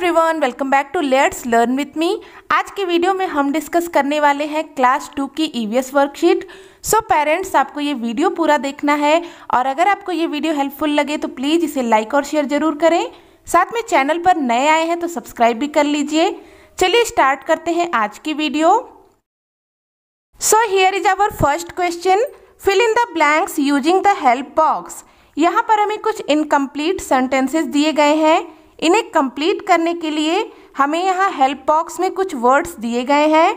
Everyone welcome back to let's learn with me आज के video में हम डिस्कस करने वाले हैं क्लास टू की ईवीएस वर्कशीट सो पेरेंट्स आपको ये वीडियो पूरा देखना है और अगर आपको ये वीडियो हेल्पफुल लगे तो प्लीज़ इसे लाइक और शेयर जरूर करें साथ में चैनल पर नए आए हैं तो सब्सक्राइब भी कर लीजिए चलिए स्टार्ट करते हैं आज की video so here is our first question fill in the blanks using the help box यहाँ पर हमें कुछ इनकम्प्लीट सेंटेंसेस दिए गए हैं इन्हें कंप्लीट करने के लिए हमें यहाँ हेल्प बॉक्स में कुछ वर्ड्स दिए गए हैं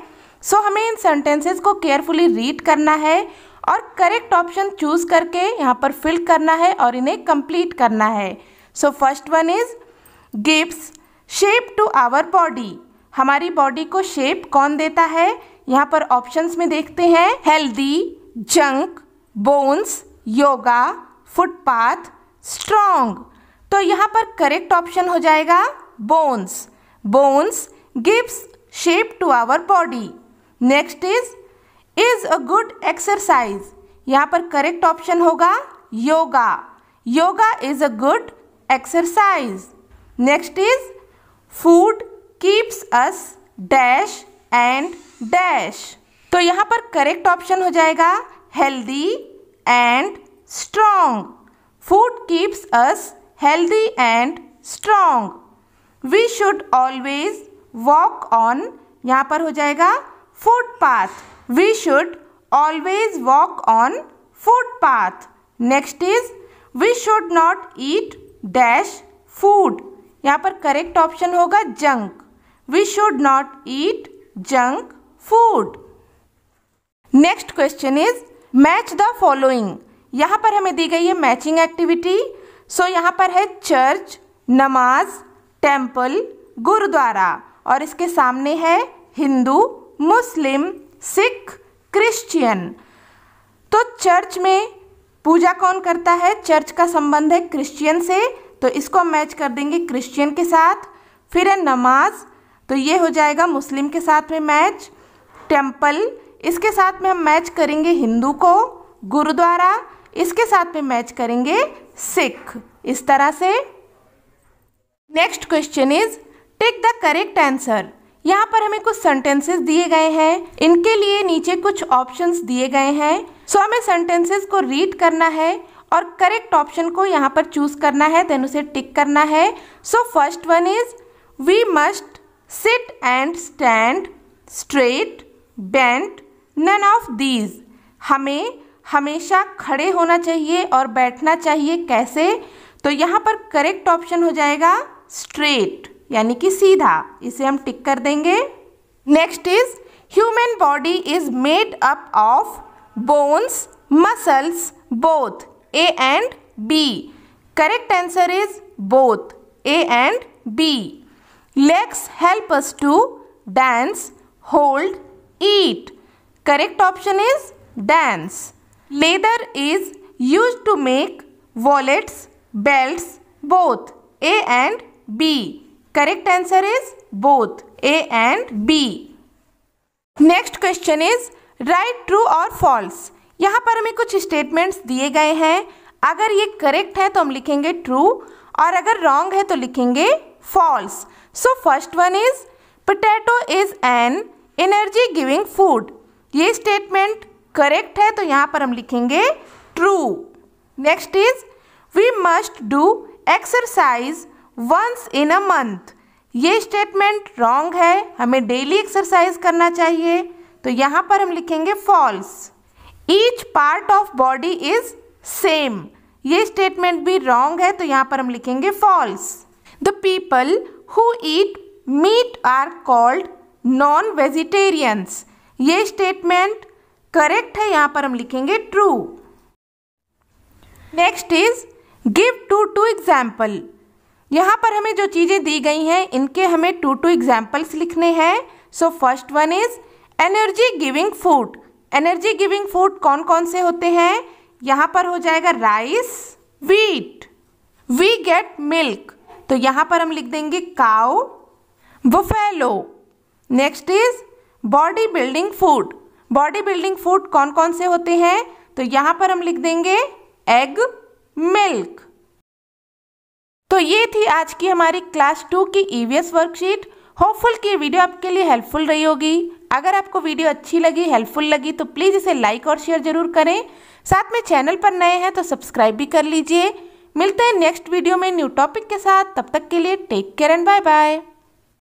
सो so, हमें इन सेंटेंसेस को केयरफुली रीड करना है और करेक्ट ऑप्शन चूज करके यहाँ पर फिल करना है और इन्हें कंप्लीट करना है so first one is gives shape to our body हमारी बॉडी को शेप कौन देता है यहाँ पर ऑप्शंस में देखते हैं healthy junk bones yoga footpath strong तो यहाँ पर करेक्ट ऑप्शन हो जाएगा bones bones gives shape to our body next is is a good exercise यहाँ पर करेक्ट ऑप्शन होगा yoga yoga is a good exercise next is food keeps us dash and dash तो यहाँ पर correct option हो जाएगा healthy and strong food keeps us healthy and strong. We should always walk on यहाँ पर हो जाएगा footpath we should always walk on footpath next is we should not eat dash food यहाँ पर correct option होगा junk we should not eat junk food next question is match the following यहाँ पर हमें दी गई है मैचिंग एक्टिविटी सो so, यहाँ पर है चर्च नमाज टेम्पल गुरुद्वारा और इसके सामने है हिंदू मुस्लिम सिख क्रिश्चियन तो चर्च में पूजा कौन करता है चर्च का संबंध है क्रिश्चियन से तो इसको मैच कर देंगे क्रिश्चियन के साथ फिर है नमाज तो ये हो जाएगा मुस्लिम के साथ में मैच टेम्पल इसके साथ में हम मैच करेंगे हिंदू को गुरुद्वारा इसके साथ में मैच करेंगे सिख इस तरह से next question is take the correct answer यहाँ पर हमें कुछ सेंटेंसेस दिए गए हैं इनके लिए नीचे कुछ ऑप्शंस दिए गए हैं सो हमें सेंटेंसेस को रीड करना है और करेक्ट ऑप्शन को यहाँ पर चूज करना है देन उसे टिक करना है so first one is we must sit and stand straight bent none of these हमें हमेशा खड़े होना चाहिए और बैठना चाहिए कैसे तो यहाँ पर करेक्ट ऑप्शन हो जाएगा स्ट्रेट यानी कि सीधा इसे हम टिक कर देंगे next is human body is made up of bones muscles both A and B correct answer is both A and B legs help us to dance hold eat correct option is dance leather is use to make wallets belt both A and B correct answer is both A and B next question is right true और false यहाँ पर हमें कुछ statements दिए गए हैं अगर ये करेक्ट है तो हम लिखेंगे ट्रू और अगर रॉन्ग है तो लिखेंगे false so first one is potato is an energy giving food ये स्टेटमेंट करेक्ट है तो यहाँ पर हम लिखेंगे true next is we must do exercise once in a month ये स्टेटमेंट रॉन्ग है हमें डेली एक्सरसाइज करना चाहिए तो यहाँ पर हम लिखेंगे false each part of body is same ये स्टेटमेंट भी रॉन्ग है तो यहाँ पर हम लिखेंगे false the people who eat meat are called non vegetarians ये स्टेटमेंट करेक्ट है यहाँ पर हम लिखेंगे true next is give two two example यहाँ पर हमें जो चीज़ें दी गई हैं इनके हमें टू टू एग्जाम्पल्स लिखने हैं so first one is energy giving food energy giving food कौन कौन से होते हैं यहां पर हो जाएगा rice wheat we get milk तो यहाँ पर हम लिख देंगे cow buffalo next is body building food body building food कौन कौन से होते हैं तो यहाँ पर हम लिख देंगे एग मिल्क तो ये थी आज की हमारी क्लास टू की ईवीएस वर्कशीट होपफुल की वीडियो आपके लिए हेल्पफुल रही होगी अगर आपको वीडियो अच्छी लगी हेल्पफुल लगी तो प्लीज़ इसे लाइक और शेयर जरूर करें साथ में चैनल पर नए हैं तो सब्सक्राइब भी कर लीजिए मिलते हैं नेक्स्ट वीडियो में न्यू टॉपिक के साथ तब तक के लिए take care and bye bye